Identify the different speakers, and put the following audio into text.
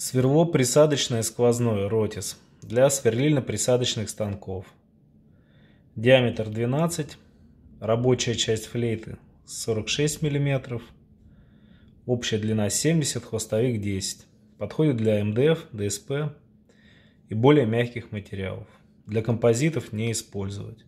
Speaker 1: Сверло присадочное сквозное ротис для сверлильно-присадочных станков. Диаметр 12, рабочая часть флейты 46 мм, общая длина 70, хвостовик 10. Подходит для МДФ, ДСП и более мягких материалов. Для композитов не использовать.